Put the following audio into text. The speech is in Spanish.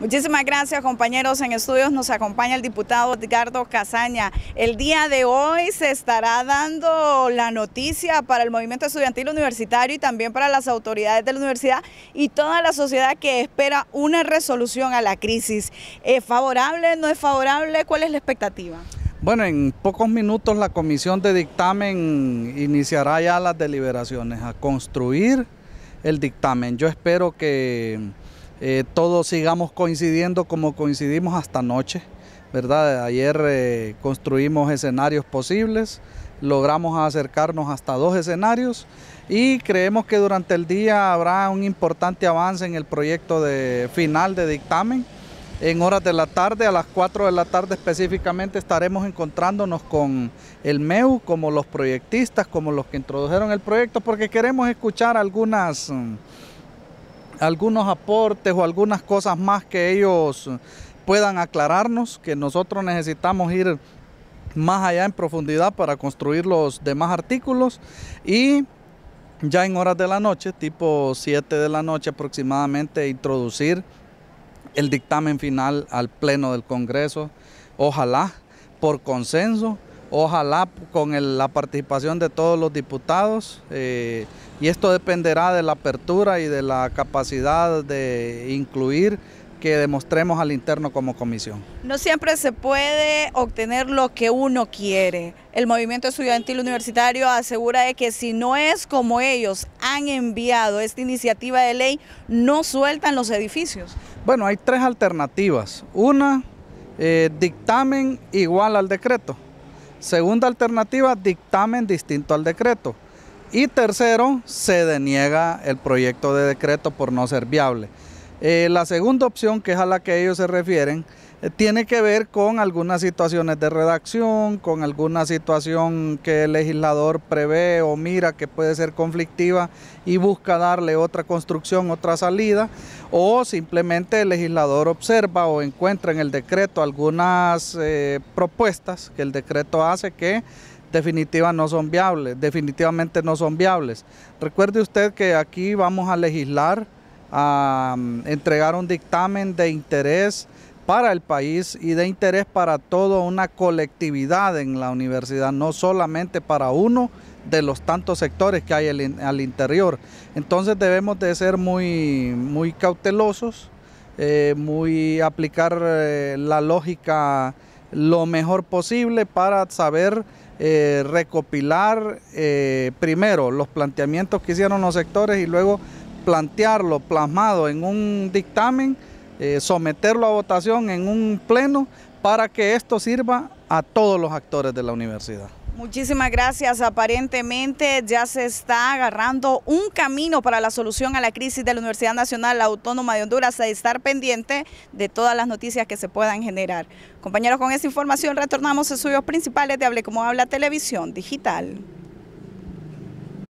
Muchísimas gracias compañeros. En estudios nos acompaña el diputado Edgardo Cazaña. El día de hoy se estará dando la noticia para el movimiento estudiantil universitario y también para las autoridades de la universidad y toda la sociedad que espera una resolución a la crisis. ¿Es favorable? ¿No es favorable? ¿Cuál es la expectativa? Bueno, en pocos minutos la comisión de dictamen iniciará ya las deliberaciones a construir el dictamen. Yo espero que eh, todos sigamos coincidiendo como coincidimos hasta anoche, ¿verdad? Ayer eh, construimos escenarios posibles, logramos acercarnos hasta dos escenarios y creemos que durante el día habrá un importante avance en el proyecto de final de dictamen. En horas de la tarde, a las 4 de la tarde específicamente, estaremos encontrándonos con el MEU, como los proyectistas, como los que introdujeron el proyecto, porque queremos escuchar algunas mm, algunos aportes o algunas cosas más que ellos puedan aclararnos, que nosotros necesitamos ir más allá en profundidad para construir los demás artículos y ya en horas de la noche, tipo 7 de la noche aproximadamente, introducir el dictamen final al Pleno del Congreso, ojalá por consenso Ojalá con la participación de todos los diputados eh, y esto dependerá de la apertura y de la capacidad de incluir que demostremos al interno como comisión. No siempre se puede obtener lo que uno quiere. El movimiento estudiantil universitario asegura de que si no es como ellos han enviado esta iniciativa de ley, no sueltan los edificios. Bueno, hay tres alternativas. Una, eh, dictamen igual al decreto. Segunda alternativa, dictamen distinto al decreto. Y tercero, se deniega el proyecto de decreto por no ser viable. Eh, la segunda opción, que es a la que ellos se refieren, eh, tiene que ver con algunas situaciones de redacción, con alguna situación que el legislador prevé o mira que puede ser conflictiva y busca darle otra construcción, otra salida, o simplemente el legislador observa o encuentra en el decreto algunas eh, propuestas que el decreto hace que definitiva no son viables, definitivamente no son viables. Recuerde usted que aquí vamos a legislar a mm, entregar un dictamen de interés para el país y de interés para toda una colectividad en la universidad, no solamente para uno de los tantos sectores que hay al, interior. Entonces debemos de ser muy, muy cautelosos, eh, muy aplicar eh, la lógica lo mejor posible para saber eh, recopilar primero los planteamientos que hicieron los sectores y luego plantearlo plasmado en un dictamen, eh, someterlo a votación en un pleno para que esto sirva a todos los actores de la universidad. Muchísimas gracias. Aparentemente ya se está agarrando un camino para la solución a la crisis de la Universidad Nacional Autónoma de Honduras, a estar pendiente de todas las noticias que se puedan generar. Compañeros, con esta información retornamos a suyos principales de Hable como Habla Televisión Digital.